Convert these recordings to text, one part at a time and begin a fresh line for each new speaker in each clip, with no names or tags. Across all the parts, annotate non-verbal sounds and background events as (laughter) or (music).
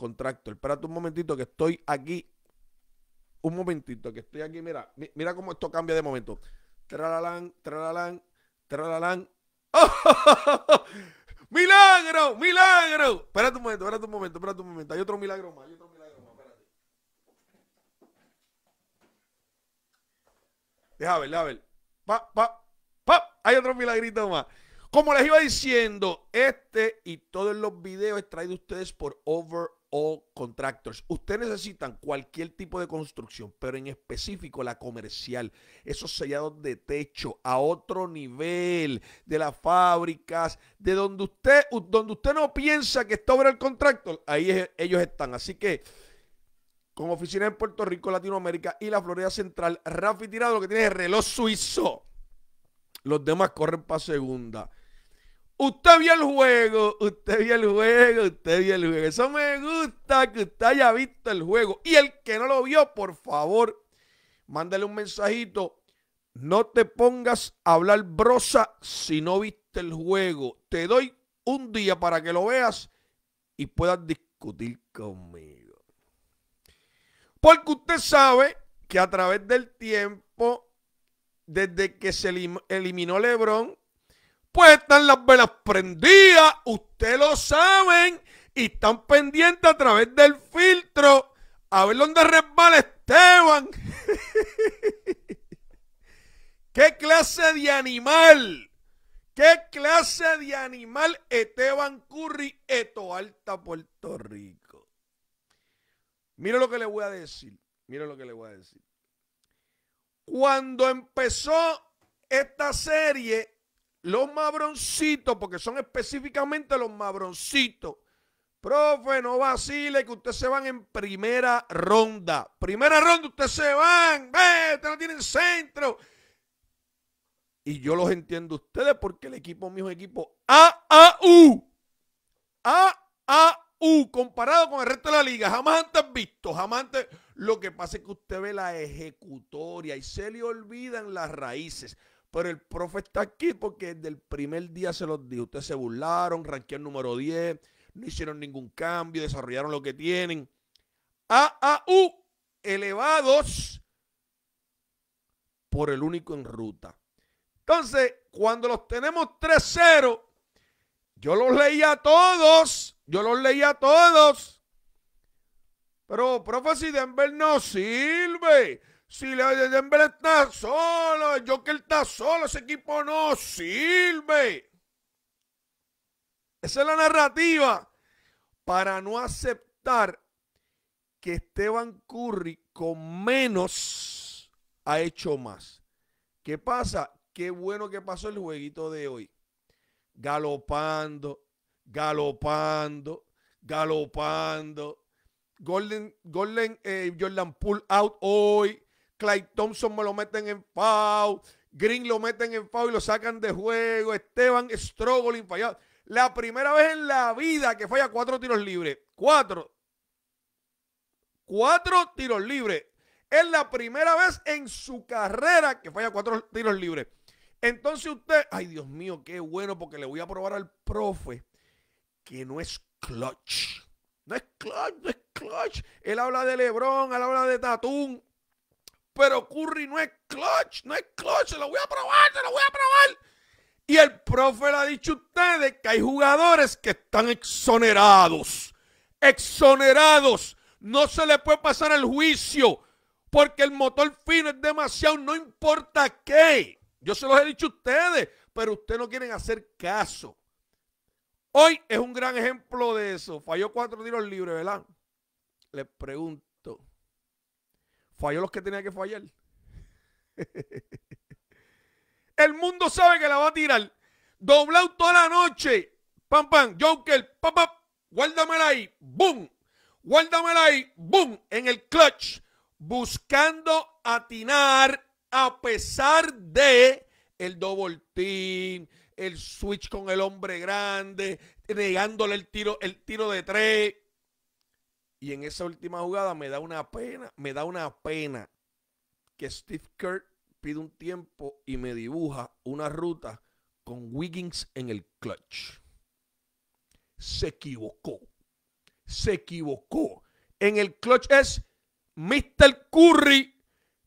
contractor. Espérate un momentito que estoy aquí. Un momentito que estoy aquí. Mira, mira cómo esto cambia de momento. Tralalán, tralalán, tralalán. (laughs) ¡Milagro! ¡Milagro! Espérate un momento, espérate un momento, espérate un momento. Hay otro milagro más, hay otro milagro más, espérate. Deja ver, ver. Pa, pa, pa. Hay otro milagrito más. Como les iba diciendo, este y todos los videos es traído ustedes por Over o contractors. Usted necesitan cualquier tipo de construcción, pero en específico la comercial, esos sellados de techo a otro nivel, de las fábricas, de donde usted, donde usted no piensa que está obra el contractor, ahí ellos están. Así que con oficinas en Puerto Rico, Latinoamérica y la Florida Central, Rafi Tirado lo que tiene reloj suizo. Los demás corren para segunda. Usted vio el juego, usted vio el juego, usted vio el juego. Eso me gusta que usted haya visto el juego. Y el que no lo vio, por favor, mándale un mensajito. No te pongas a hablar brosa si no viste el juego. Te doy un día para que lo veas y puedas discutir conmigo. Porque usted sabe que a través del tiempo, desde que se eliminó Lebron, pues están las velas prendidas, usted lo saben, y están pendientes a través del filtro a ver dónde resbala Esteban. (laughs) ¿Qué clase de animal? ¿Qué clase de animal Esteban Curry, Eto Alta, Puerto Rico? Mira lo que le voy a decir. Mira lo que le voy a decir. Cuando empezó esta serie, los mabroncitos, porque son específicamente los mabroncitos. Profe, no vacile que ustedes se van en primera ronda. Primera ronda, ustedes se van. Eh, ustedes no tienen centro. Y yo los entiendo ustedes porque el equipo mío es equipo AAU. AAU, comparado con el resto de la liga. Jamás antes visto, jamás antes. Lo que pasa es que usted ve la ejecutoria y se le olvidan las raíces. Pero el profe está aquí porque desde el primer día se los dijo. Ustedes se burlaron, ranquearon número 10, no hicieron ningún cambio, desarrollaron lo que tienen. U elevados por el único en ruta. Entonces, cuando los tenemos 3-0, yo los leía a todos, yo los leía a todos. Pero, profe, si Denver no sirve, si le Denver está solo, que él está solo, ese equipo no sirve. Esa es la narrativa para no aceptar que Esteban Curry con menos ha hecho más. ¿Qué pasa? Qué bueno que pasó el jueguito de hoy. Galopando, galopando, galopando. Golden, Golden eh, Jordan Pull out hoy. Clyde Thompson me lo meten en foul, Green lo meten en foul y lo sacan de juego, Esteban Strogolin fallado. La primera vez en la vida que falla cuatro tiros libres. Cuatro. Cuatro tiros libres. Es la primera vez en su carrera que falla cuatro tiros libres. Entonces usted, ay Dios mío, qué bueno, porque le voy a probar al profe que no es clutch. No es clutch, no es clutch. Él habla de Lebron, él habla de Tatum. Pero Curry no es clutch, no es clutch, se lo voy a probar, se lo voy a probar. Y el profe le ha dicho a ustedes que hay jugadores que están exonerados. Exonerados. No se le puede pasar el juicio porque el motor fino es demasiado, no importa qué. Yo se los he dicho a ustedes, pero ustedes no quieren hacer caso. Hoy es un gran ejemplo de eso. Falló cuatro tiros libres, ¿verdad? Les pregunto. Falló los que tenía que fallar. (laughs) El mundo sabe que la va a tirar. Doblado toda la noche. Pam, pam. Joker. Pam, pam. Guárdamela ahí. Boom. Guárdamela ahí. Boom. En el clutch. Buscando atinar a pesar de el doble team, el switch con el hombre grande, negándole el tiro, el tiro de tres. Y en esa última jugada me da una pena, me da una pena que Steve Kerr pide un tiempo y me dibuja una ruta con Wiggins en el clutch. Se equivocó. Se equivocó. En el clutch es Mr. Curry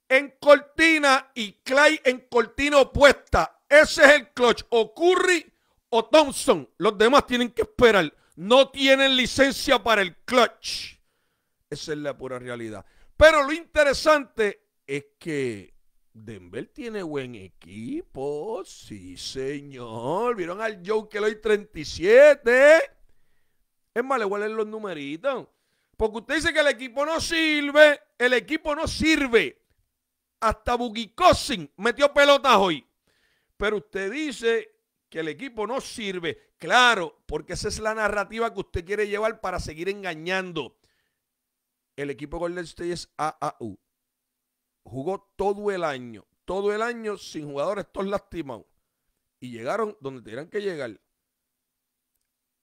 en cortina y Clay en cortina opuesta. Ese es el clutch. O Curry o Thompson. Los demás tienen que esperar. No tienen licencia para el clutch. Esa es la pura realidad. Pero lo interesante es que Denver tiene buen equipo. Sí, señor. ¿Vieron al Joe que lo hay 37? Es más, le voy los numeritos. Porque usted dice que el equipo no sirve. El equipo no sirve. Hasta Buggy Cosin metió pelotas hoy. Pero usted dice que el equipo no sirve. Claro, porque esa es la narrativa que usted quiere llevar para seguir engañando el equipo Golden State es AAU. Jugó todo el año, todo el año sin jugadores, todos lastimados. Y llegaron donde tenían que llegar.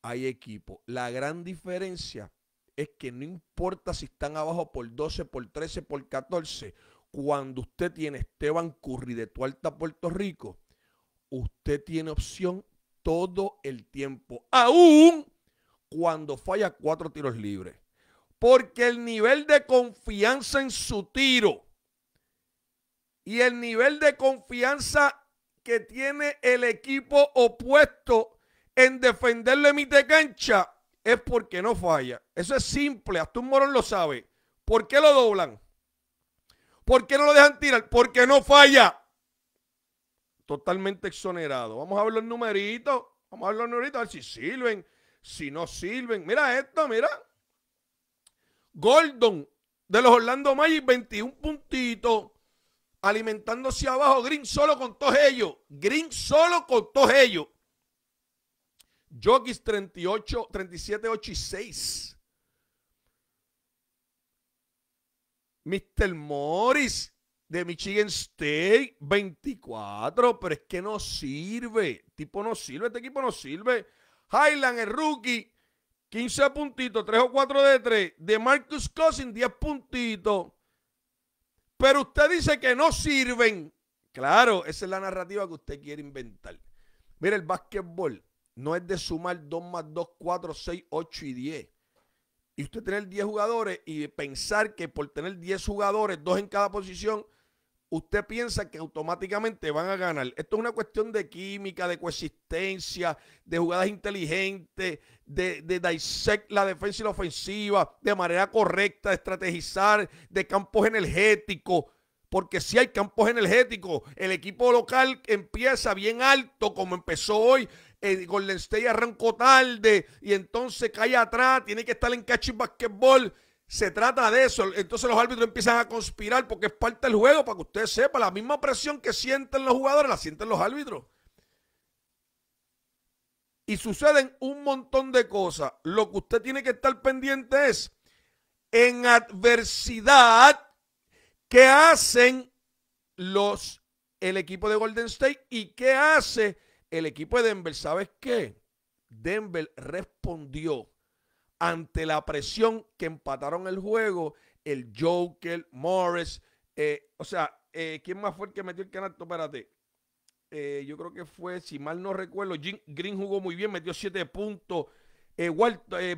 Hay equipo. La gran diferencia es que no importa si están abajo por 12, por 13, por 14. Cuando usted tiene Esteban Curry de Tualta, Puerto Rico, usted tiene opción todo el tiempo. Aún cuando falla cuatro tiros libres porque el nivel de confianza en su tiro y el nivel de confianza que tiene el equipo opuesto en defenderle mi de cancha es porque no falla. Eso es simple, hasta un morón lo sabe. ¿Por qué lo doblan? ¿Por qué no lo dejan tirar? Porque no falla. Totalmente exonerado. Vamos a ver los numeritos. Vamos a ver los numeritos, a ver si sirven, si no sirven. Mira esto, mira. Gordon de los Orlando Magic, 21 puntitos. Alimentándose abajo. Green solo con todos ellos. Green solo con todos ellos. Jokis 38, 37, 8 y 6. Mr. Morris de Michigan State, 24. Pero es que no sirve. Tipo no sirve. Este equipo no sirve. Highland, el rookie, 15 puntitos, 3 o 4 de 3. De Marcus Cousins, 10 puntitos. Pero usted dice que no sirven. Claro, esa es la narrativa que usted quiere inventar. Mire, el básquetbol no es de sumar 2 más 2, 4, 6, 8 y 10. Y usted tener 10 jugadores y pensar que por tener 10 jugadores, dos en cada posición, usted piensa que automáticamente van a ganar. Esto es una cuestión de química, de coexistencia, de jugadas inteligentes, de, de dissect la defensa y la ofensiva de manera correcta, de estrategizar, de campos energéticos. Porque si hay campos energéticos, el equipo local empieza bien alto, como empezó hoy. El eh, Golden State arrancó tarde y entonces cae atrás, tiene que estar en catch y basketball se trata de eso. Entonces los árbitros empiezan a conspirar porque es parte del juego, para que usted sepa, la misma presión que sienten los jugadores la sienten los árbitros. Y suceden un montón de cosas. Lo que usted tiene que estar pendiente es en adversidad ¿qué hacen los el equipo de Golden State y qué hace el equipo de Denver. ¿Sabes qué? Denver respondió ante la presión que empataron el juego el Joker, Morris. Eh, o sea, eh, ¿quién más fue el que metió el canasto? Espérate. Eh, yo creo que fue, si mal no recuerdo, Jim Green jugó muy bien, metió siete puntos.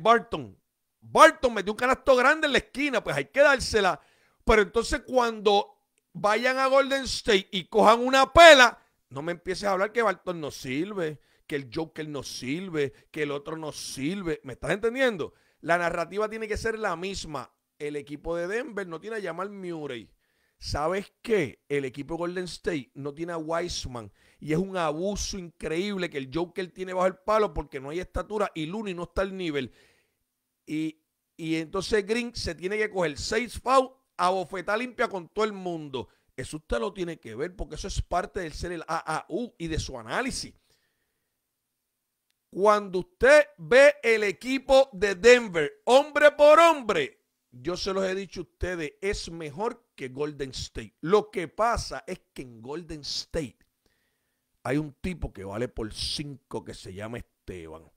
Barton. Barton metió un canasto grande en la esquina, pues hay que dársela. Pero entonces cuando vayan a Golden State y cojan una pela, no me empieces a hablar que Barton no sirve que el Joker no sirve, que el otro no sirve. ¿Me estás entendiendo? La narrativa tiene que ser la misma. El equipo de Denver no tiene a Jamal Murray. ¿Sabes qué? El equipo Golden State no tiene a Wiseman. Y es un abuso increíble que el Joker tiene bajo el palo porque no hay estatura y Luni no está al nivel. Y, y entonces Green se tiene que coger seis fouls a bofetada limpia con todo el mundo. Eso usted lo tiene que ver porque eso es parte del ser el AAU y de su análisis. Cuando usted ve el equipo de Denver, hombre por hombre, yo se los he dicho a ustedes, es mejor que Golden State. Lo que pasa es que en Golden State hay un tipo que vale por 5 que se llama Esteban.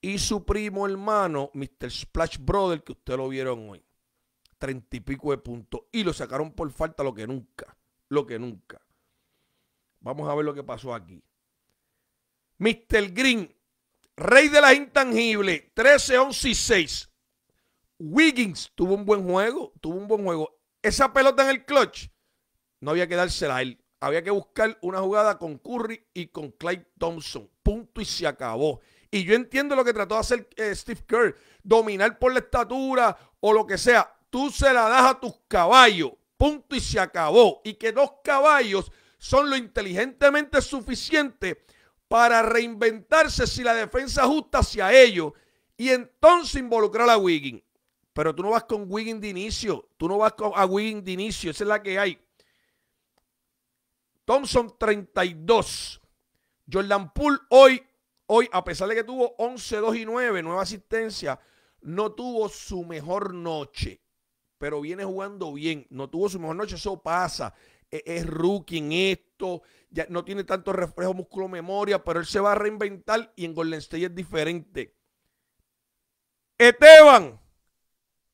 Y su primo hermano, Mr. Splash Brother, que usted lo vieron hoy. Treinta y pico de puntos. Y lo sacaron por falta lo que nunca. Lo que nunca. Vamos a ver lo que pasó aquí. Mr. Green Rey de las intangibles, 13, 11 y 6. Wiggins tuvo un buen juego, tuvo un buen juego. Esa pelota en el clutch no había que dársela a él. Había que buscar una jugada con Curry y con Clyde Thompson. Punto y se acabó. Y yo entiendo lo que trató de hacer eh, Steve Kerr, dominar por la estatura o lo que sea. Tú se la das a tus caballos. Punto y se acabó. Y que dos caballos son lo inteligentemente suficiente para reinventarse si la defensa justa hacia ellos y entonces involucrar a Wiggin. Pero tú no vas con Wiggin de inicio, tú no vas con a Wiggin de inicio, esa es la que hay. Thompson 32. Jordan Poole hoy, hoy, a pesar de que tuvo 11, 2 y 9, nueva asistencia, no tuvo su mejor noche. Pero viene jugando bien. No tuvo su mejor noche, eso pasa. Es, es rookie en esto ya no tiene tanto reflejo, músculo, memoria, pero él se va a reinventar y en Golden State es diferente. Esteban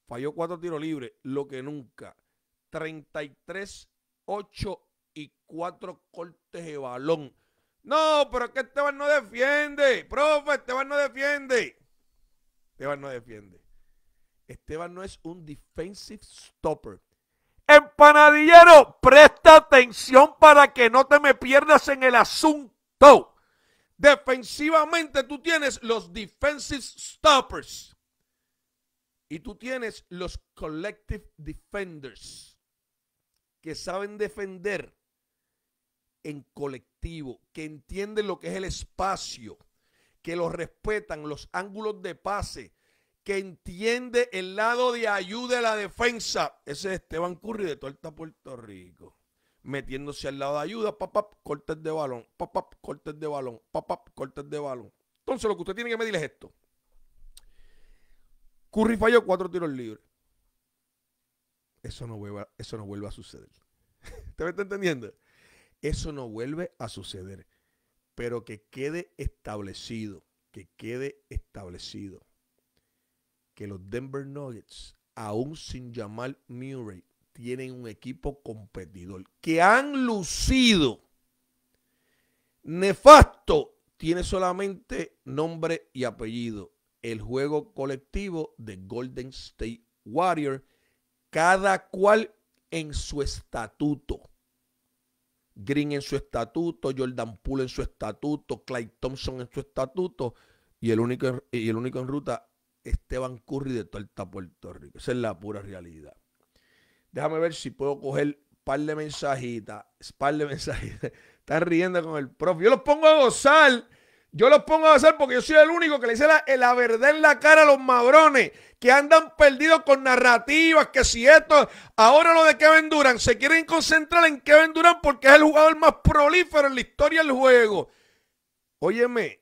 falló cuatro tiros libres, lo que nunca. 33, 8 y cuatro cortes de balón. No, pero es que Esteban no defiende. Profe, Esteban no defiende. Esteban no defiende. Esteban no es un defensive stopper. Empanadillero, presta atención para que no te me pierdas en el asunto. Defensivamente tú tienes los defensive stoppers y tú tienes los collective defenders que saben defender en colectivo, que entienden lo que es el espacio, que los respetan, los ángulos de pase, que entiende el lado de ayuda de la defensa. Ese es Esteban Curry de Torta Puerto Rico. Metiéndose al lado de ayuda, papap, cortes de balón, papap, cortes de balón, papap, cortes de balón. Entonces lo que usted tiene que medir es esto. Curry falló cuatro tiros libres. Eso no vuelve, eso no vuelve a suceder. (laughs) Usted me está entendiendo? Eso no vuelve a suceder. Pero que quede establecido, que quede establecido que los Denver Nuggets, aún sin Jamal Murray, tienen un equipo competidor que han lucido nefasto. Tiene solamente nombre y apellido. El juego colectivo de Golden State Warrior cada cual en su estatuto. Green en su estatuto, Jordan Poole en su estatuto, Clay Thompson en su estatuto, y el único, y el único en ruta Esteban Curry de Torta Puerto Rico. Esa es la pura realidad. Déjame ver si puedo coger par de mensajitas, par de mensajitas. (laughs) Están riendo con el profe. Yo los pongo a gozar. Yo los pongo a gozar porque yo soy el único que le dice la, la verdad en la cara a los madrones que andan perdidos con narrativas, que si esto, ahora lo de Kevin Durant, se quieren concentrar en Kevin Durant porque es el jugador más prolífero en la historia del juego. Óyeme,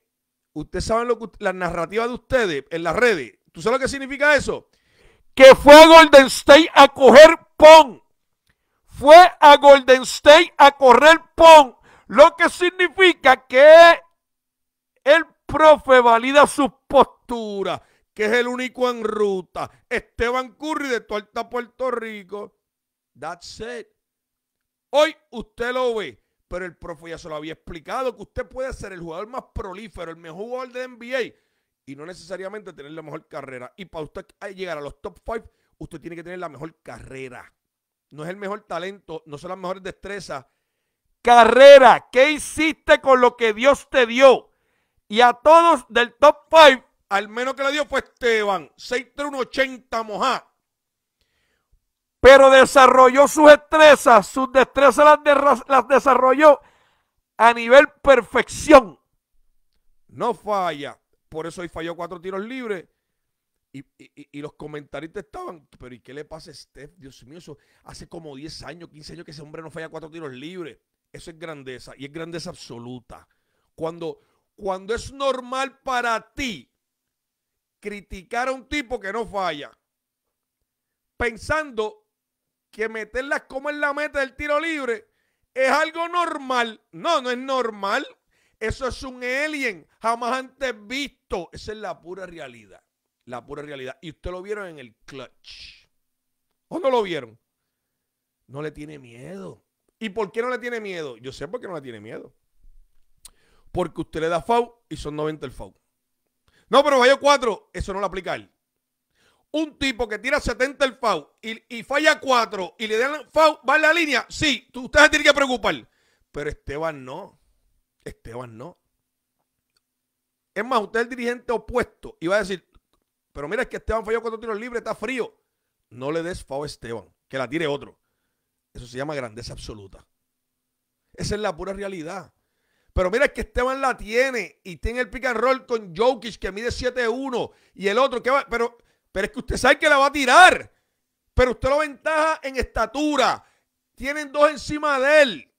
Ustedes saben lo que la narrativa de ustedes en las redes. ¿Tú sabes lo que significa eso? Que fue a Golden State a coger pon. Fue a Golden State a correr pon. Lo que significa que el profe valida su postura. que es el único en ruta. Esteban Curry de Tuerta, Puerto Rico. That's it. Hoy usted lo ve pero el profe ya se lo había explicado que usted puede ser el jugador más prolífero, el mejor jugador de NBA y no necesariamente tener la mejor carrera. Y para usted llegar a los top 5, usted tiene que tener la mejor carrera. No es el mejor talento, no son las mejores destrezas. Carrera, ¿qué hiciste con lo que Dios te dio? Y a todos del top 5, al menos que le dio fue Esteban, 80 mojá pero desarrolló sus destrezas, sus destrezas las, desarrolló a nivel perfección. No falla. Por eso hoy falló cuatro tiros libres. Y, los comentaristas estaban, pero ¿y qué le pasa a Steph? Dios mío, eso hace como 10 años, 15 años que ese hombre no falla cuatro tiros libres. Eso es grandeza y es grandeza absoluta. Cuando, cuando es normal para ti criticar a un tipo que no falla, pensando que meterlas como en la meta del tiro libre es algo normal. No, no es normal. Eso es un alien jamás antes visto. Esa es la pura realidad. La pura realidad. Y usted lo vieron en el clutch. ¿O no lo vieron? No le tiene miedo. ¿Y por qué no le tiene miedo? Yo sé por qué no le tiene miedo. Porque usted le da FAU y son 90 el FAU. No, pero vaya 4, eso no lo aplica él un tipo que tira 70 el FAU y, falla 4 y le dan FAU, va en la línea, sí, tú, se tiene que preocupar. Pero Esteban no. Esteban no. Es más, usted es el dirigente opuesto y va a decir, pero mira, que Esteban falló cuatro tiros libres, está frío. No le des FAU a Esteban, que la tire otro. Eso se llama grandeza absoluta. Esa es la pura realidad. Pero mira que Esteban la tiene y tiene el pick and roll con Jokic que mide 7-1 y el otro que va. Pero pero es que usted sabe que la va a tirar. Pero usted lo ventaja en estatura. Tienen dos encima de él.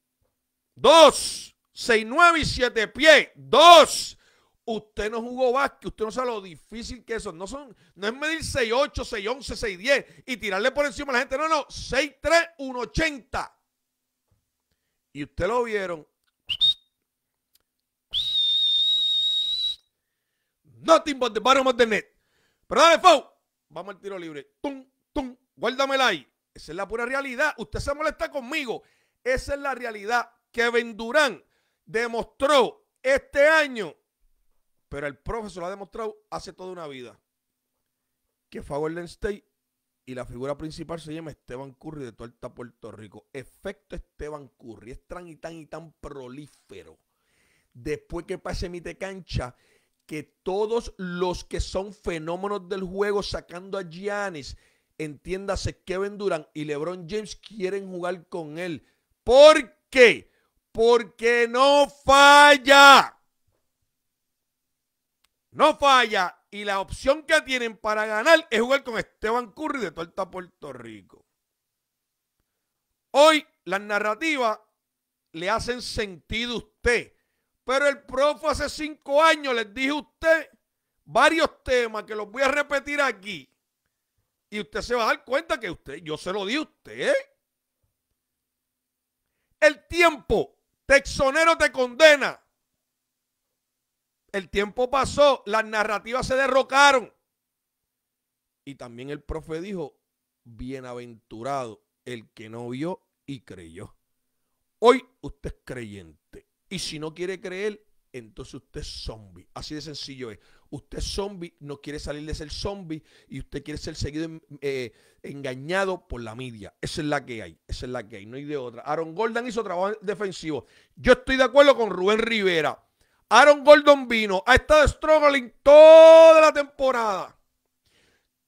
Dos. Seis, nueve y siete pies. Dos. Usted no jugó básquet. Usted no sabe lo difícil que eso. No, son, no es medir 11 6 6'10 y tirarle por encima a la gente. No, no. 6'3, 1'80. Y usted lo vieron. Nothing but the bottom of the net. Pero dale, Fou vamos al tiro libre. ¡Tum, tum! Guárdamela ahí. Esa es la pura realidad. Usted se molesta conmigo. Esa es la realidad. que Durán demostró este año, pero el profesor lo ha demostrado hace toda una vida, que fue a State y la figura principal se llama Esteban Curry de Torta Puerto Rico. Efecto Esteban Curry. Es tan y tan y tan prolífero. Después que pase mi cancha, que todos los que son fenómenos del juego, sacando a Giannis, entiéndase Kevin Durant y LeBron James, quieren jugar con él. ¿Por qué? Porque no falla. No falla. Y la opción que tienen para ganar es jugar con Esteban Curry de Torta Puerto Rico. Hoy las narrativas le hacen sentido a usted pero el profe hace cinco años les dije a usted varios temas que los voy a repetir aquí. Y usted se va a dar cuenta que usted, yo se lo di a usted. ¿eh? El tiempo texonero te condena. El tiempo pasó, las narrativas se derrocaron. Y también el profe dijo, bienaventurado el que no vio y creyó. Hoy usted es creyente. Y si no quiere creer, entonces usted es zombie. Así de sencillo es. Usted es zombie, no quiere salir de ser zombie y usted quiere ser seguido eh, engañado por la media. Esa es la que hay, esa es la que hay, no hay de otra. Aaron Gordon hizo trabajo defensivo. Yo estoy de acuerdo con Rubén Rivera. Aaron Gordon vino, ha estado struggling toda la temporada,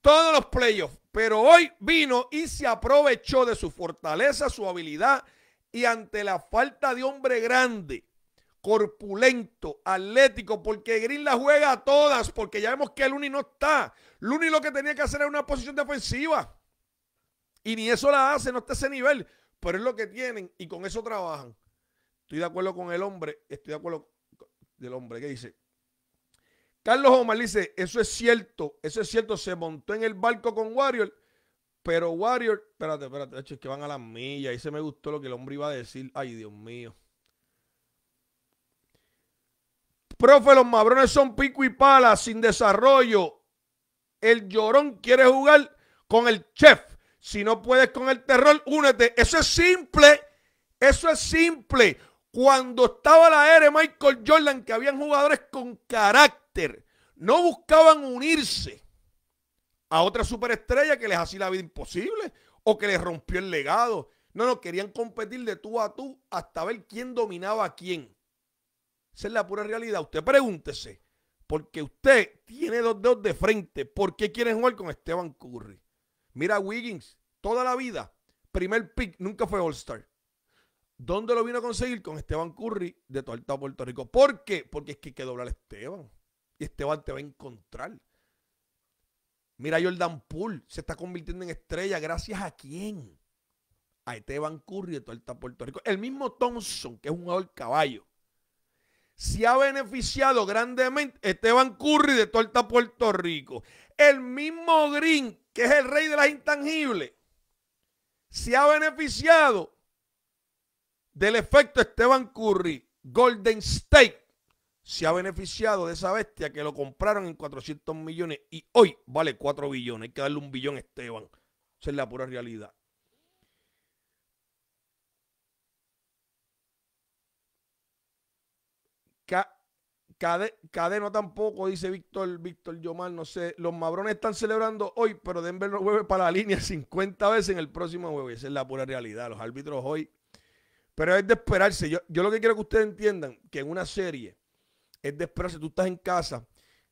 todos los playoffs, pero hoy vino y se aprovechó de su fortaleza, su habilidad y ante la falta de hombre grande corpulento, atlético, porque Green la juega a todas, porque ya vemos que Luni no está. Luni lo que tenía que hacer era una posición defensiva. Y ni eso la hace, no está ese nivel, pero es lo que tienen y con eso trabajan. Estoy de acuerdo con el hombre, estoy de acuerdo del hombre que dice. Carlos Omar dice, eso es cierto, eso es cierto, se montó en el barco con Warrior, pero Warrior, espérate, espérate, es que van a las millas, ahí se me gustó lo que el hombre iba a decir, ay Dios mío. Profe, los mabrones son pico y pala, sin desarrollo. El llorón quiere jugar con el chef. Si no puedes con el terror, únete. Eso es simple. Eso es simple. Cuando estaba la era Michael Jordan, que habían jugadores con carácter, no buscaban unirse a otra superestrella que les hacía la vida imposible o que les rompió el legado. No, no, querían competir de tú a tú hasta ver quién dominaba a quién. Esa es la pura realidad. Usted pregúntese, porque usted tiene dos dedos de frente. ¿Por qué quiere jugar con Esteban Curry? Mira, Wiggins, toda la vida, primer pick, nunca fue All-Star. ¿Dónde lo vino a conseguir? Con Esteban Curry de Toalta, Puerto Rico. ¿Por qué? Porque es que hay que doblar a Esteban. Y Esteban te va a encontrar. Mira, Jordan Poole se está convirtiendo en estrella. ¿Gracias a quién? A Esteban Curry de Toalta, Puerto Rico. El mismo Thompson, que es un jugador caballo se ha beneficiado grandemente Esteban Curry de Torta Puerto Rico. El mismo Green, que es el rey de las intangibles, se ha beneficiado del efecto Esteban Curry. Golden State se ha beneficiado de esa bestia que lo compraron en 400 millones y hoy vale 4 billones. Hay que darle un billón a Esteban. Esa es la pura realidad. Cade, no tampoco, dice Víctor, Víctor Yomar, no sé. Los Mabrones están celebrando hoy, pero Denver no jueves para la línea 50 (laughs) veces en el próximo juego. Esa es la pura realidad. Los árbitros hoy. Pero es de esperarse. Yo, yo lo que quiero que ustedes entiendan, que en una serie es de esperarse. Tú estás en casa,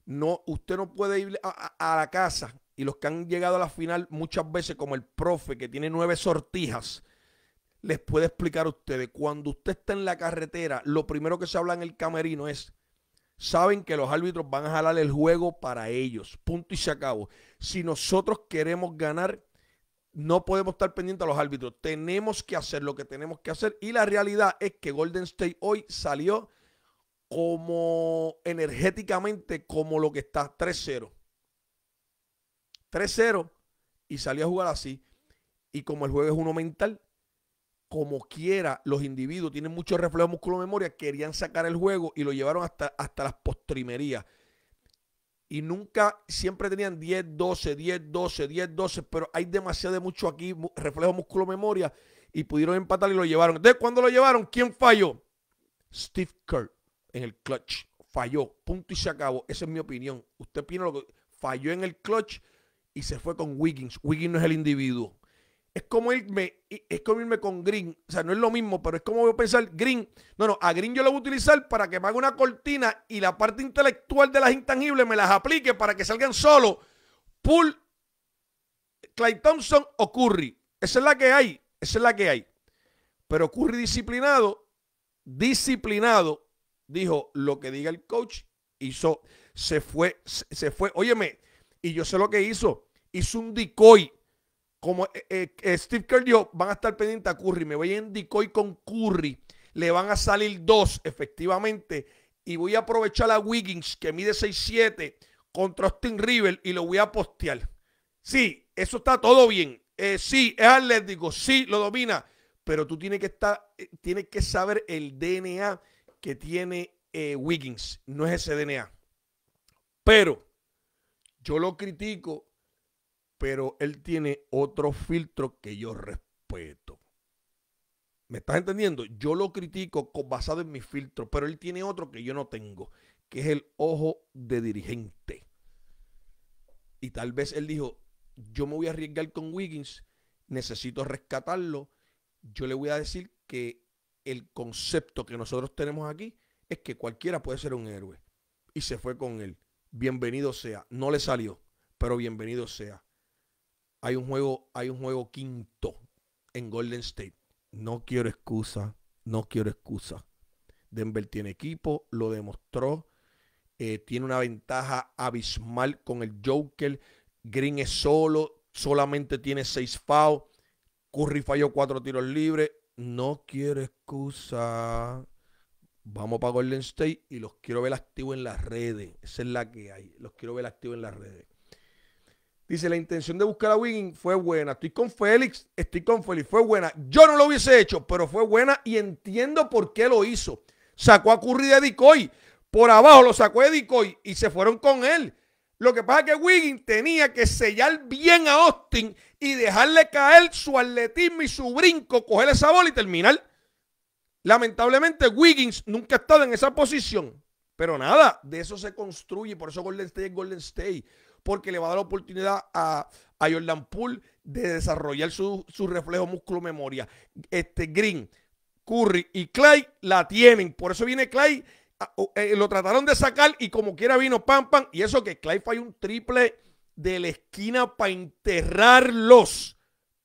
no, usted no puede ir a, a la casa. Y los que han llegado a la final muchas veces, como el profe, que tiene nueve sortijas les puedo explicar a ustedes. Cuando usted está en la carretera, lo primero que se habla en el camerino es, saben que los árbitros van a jalar el juego para ellos. Punto y se acabó. Si nosotros queremos ganar, no podemos estar pendientes a los árbitros. Tenemos que hacer lo que tenemos que hacer. Y la realidad es que Golden State hoy salió como energéticamente como lo que está 3-0. 3-0 y salió a jugar así. Y como el juego es uno mental, como quiera, los individuos tienen mucho reflejo músculo memoria, querían sacar el juego y lo llevaron hasta, hasta las postrimerías. Y nunca, siempre tenían 10, 12, 10, 12, 10, 12, pero hay demasiado de mucho aquí, reflejo músculo memoria, y pudieron empatar y lo llevaron. ¿De cuando lo llevaron, ¿quién falló? Steve Kerr en el clutch. Falló, punto y se acabó. Esa es mi opinión. Usted opina lo que falló en el clutch y se fue con Wiggins. Wiggins no es el individuo es como irme, es como irme con Green. O sea, no es lo mismo, pero es como voy a pensar Green. No, no, a Green yo lo voy a utilizar para que me haga una cortina y la parte intelectual de las intangibles me las aplique para que salgan solo Pull, Clay Thompson o Curry. Esa es la que hay. Esa es la que hay. Pero Curry disciplinado, disciplinado, dijo lo que diga el coach, hizo, se fue, se, se fue. Óyeme, y yo sé lo que hizo. Hizo un decoy como eh, eh, Steve Kerr dijo, van a estar pendientes a Curry. Me voy indicar Decoy con Curry. Le van a salir dos, efectivamente. Y voy a aprovechar a Wiggins, que mide 6'7, contra Austin River y lo voy a postear. Sí, eso está todo bien. Eh, sí, es atlético. Sí, lo domina. Pero tú tienes que, estar, tienes que saber el DNA que tiene Wiggins. No es ese DNA. Pero yo lo critico pero él tiene otro filtro que yo respeto. ¿Me estás entendiendo? Yo lo critico basado en mi filtro, pero él tiene otro que yo no tengo, que es el ojo de dirigente. Y tal vez él dijo, yo me voy a arriesgar con Wiggins, necesito rescatarlo, yo le voy a decir que el concepto que nosotros tenemos aquí es que cualquiera puede ser un héroe. Y se fue con él. Bienvenido sea. No le salió, pero bienvenido sea. Hay un juego, hay un juego quinto en Golden State. No quiero excusa, no quiero excusa. Denver tiene equipo, lo demostró. Eh, tiene una ventaja abismal con el Joker. Green es solo, solamente tiene seis fouls. Curry falló cuatro tiros libres. No quiero excusa. Vamos para Golden State y los quiero ver activos en las redes. Esa es la que hay. Los quiero ver activos en las redes. Dice, la intención de buscar a Wiggins fue buena. Estoy con Félix, estoy con Félix, fue buena. Yo no lo hubiese hecho, pero fue buena y entiendo por qué lo hizo. Sacó a Curry de Decoy, Por abajo lo sacó de Decoy y se fueron con él. Lo que pasa es que Wiggins tenía que sellar bien a Austin y dejarle caer su atletismo y su brinco, coger esa bola y terminar. Lamentablemente Wiggins nunca ha estado en esa posición. Pero nada, de eso se construye. Por eso Golden State es Golden State porque le va a dar la oportunidad a, a Jordan Poole de desarrollar su, reflejo músculo-memoria. Este Green, Curry y Clay la tienen. Por eso viene Clay. Eh, lo trataron de sacar y como quiera vino pam pam. Y eso que Clay fue un triple de la esquina para enterrarlos.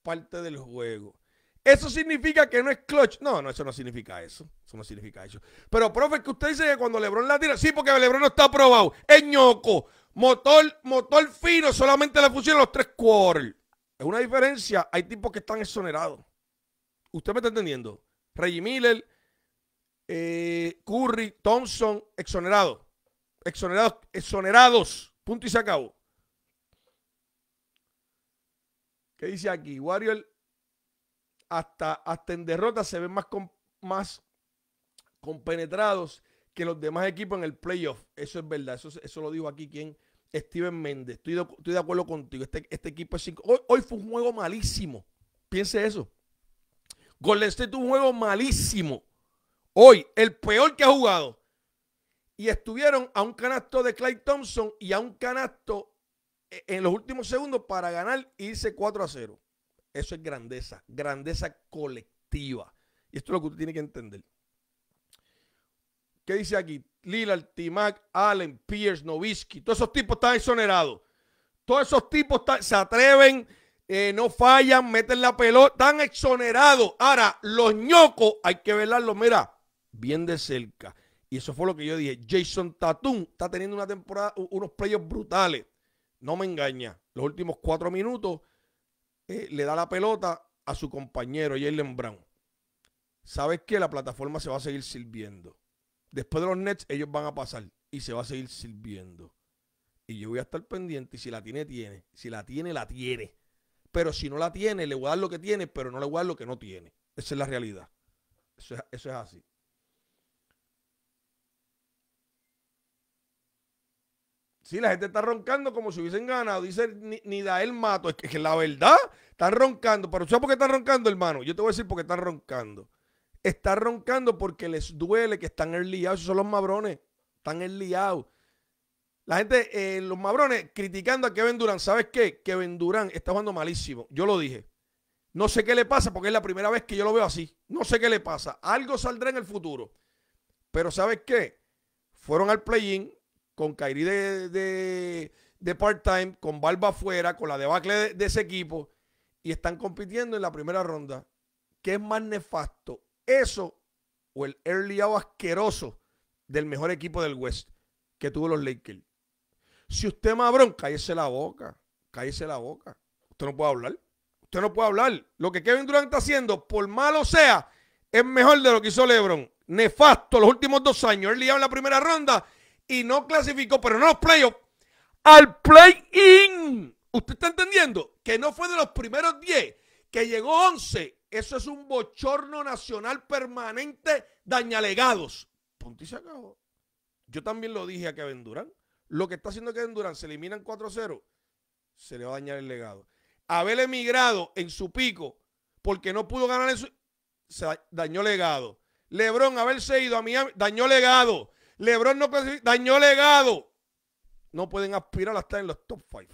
Parte del juego. Eso significa que no es clutch. No, no, eso no significa eso. Eso no significa eso. Pero, profe, que usted dice que cuando Lebron la tira. Sí, porque Lebron no está aprobado. Es ñoco. Motor, motor fino solamente le funciona los tres quarters. Es una diferencia. Hay tipos que están exonerados. ¿Usted me está entendiendo? Reggie Miller, eh, Curry, Thompson, exonerados. Exonerados, exonerados. Punto y se acabó. ¿Qué dice aquí? Warrior hasta, hasta en derrota se ven más, con, más compenetrados que los demás equipos en el playoff. Eso es verdad. Eso, eso lo dijo aquí quien. Steven Méndez, estoy de, acuerdo contigo. Este, este equipo es Hoy, fue un juego malísimo. Piense eso. Golden State un juego malísimo. Hoy, el peor que ha jugado. Y estuvieron a un canasto de Clay Thompson y a un canasto eh, en los últimos segundos para ganar e irse 4 a 0. Eso es grandeza, grandeza colectiva. Y esto es lo que usted tiene que entender. ¿Qué dice aquí? Lillard, Timac, Allen, Pierce, Novisky. Todos esos tipos están exonerados. Todos esos tipos se atreven, eh, no fallan, meten la pelota, están exonerados. Ahora, los ñocos hay que velarlos, mira, bien de cerca. Y eso fue lo que yo dije. Jason Tatum está teniendo una temporada, unos playos brutales. No me engaña. Los últimos cuatro minutos eh, le da la pelota a su compañero, Jalen Brown. ¿Sabes qué? La plataforma se va a seguir sirviendo. Después de los Nets, ellos van a pasar y se va a seguir sirviendo. Y yo voy a estar pendiente y si la tiene, tiene. Si la tiene, la tiene. Pero si no la tiene, le voy a dar lo que tiene, pero no le voy a dar lo que no tiene. Esa es la realidad. Eso es, así. Sí, la gente está roncando como si hubiesen ganado. Dice ni, da el Mato. Es que, la verdad, están roncando. Pero ¿sabes por qué están roncando, hermano? Yo te voy a decir por qué están roncando. Está roncando porque les duele que están liados. Esos son los mabrones. Están liado. La gente, eh, los mabrones, criticando a Kevin Durán, ¿Sabes qué? Kevin Durán está jugando malísimo. Yo lo dije. No sé qué le pasa porque es la primera vez que yo lo veo así. No sé qué le pasa. Algo saldrá en el futuro. Pero ¿sabes qué? Fueron al play-in con Kairi de, part-time, con Barba afuera, con la debacle de, de ese equipo y están compitiendo en la primera ronda. ¿Qué es más nefasto? eso o el early out asqueroso del mejor equipo del West que tuvo los Lakers. Si usted bronca, cállese la boca, cállese la boca. Usted no puede hablar. Usted no puede hablar. Lo que Kevin Durant está haciendo, por malo sea, es mejor de lo que hizo LeBron. Nefasto los últimos dos años. Early out en la primera ronda y no clasificó, pero no los playoffs, al play-in. ¿Usted está entendiendo? Que no fue de los primeros 10, que llegó 11 eso es un bochorno nacional permanente, dañalegados. Punto y se acabó. Yo también lo dije a Kevin Durán. Lo que está haciendo Kevin Durán, se eliminan 4-0, se le va a dañar el legado. Haber emigrado en su pico porque no pudo ganar en su... Se dañó legado. Lebron haberse ido a Miami, dañó legado. Lebron no dañó legado. No pueden aspirar a estar en los top 5,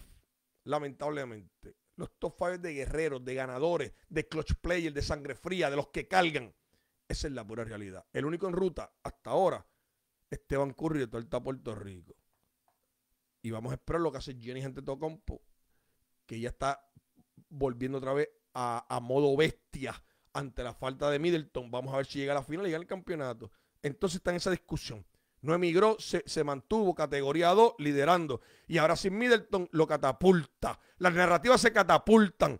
lamentablemente los top five de guerreros, de ganadores, de clutch players, de sangre fría, de los que cargan. Esa es la pura realidad. El único en ruta hasta ahora, Esteban Curry de Torta Puerto Rico. Y vamos a esperar lo que hace Jenny Gente Tocompo, que ya está volviendo otra vez a, a, modo bestia ante la falta de Middleton. Vamos a ver si llega a la final y gana el campeonato. Entonces está en esa discusión. No emigró, se, mantuvo categoría 2 liderando. Y ahora sin Middleton lo catapulta. Las narrativas se catapultan.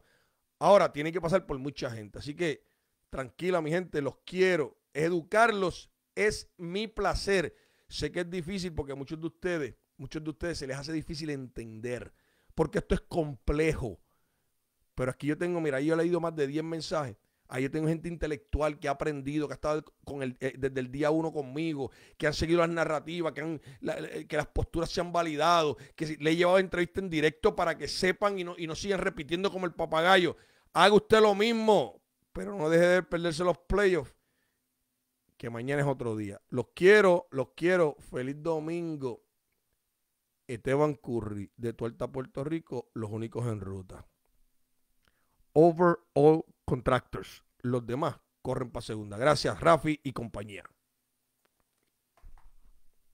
Ahora tiene que pasar por mucha gente. Así que tranquila mi gente, los quiero. Educarlos es mi placer. Sé que es difícil porque a muchos de ustedes, muchos de ustedes se les hace difícil entender. Porque esto es complejo. Pero aquí yo tengo, mira, yo he leído más de 10 mensajes Ahí tengo gente intelectual que ha aprendido, que ha estado con eh, desde el día uno conmigo, que han seguido las narrativas, que, han, eh, eh, que las posturas se han validado, que le he llevado entrevista en directo para que sepan y no, y no sigan repitiendo como el papagayo. Haga usted lo mismo, pero no deje de perderse los playoffs, que mañana es otro día. Los quiero, los quiero. Feliz domingo. Esteban Curry de Tuerta, Puerto Rico, los únicos en ruta. Overall Contractors. Los demás corren para segunda. Gracias, Rafi y compañía.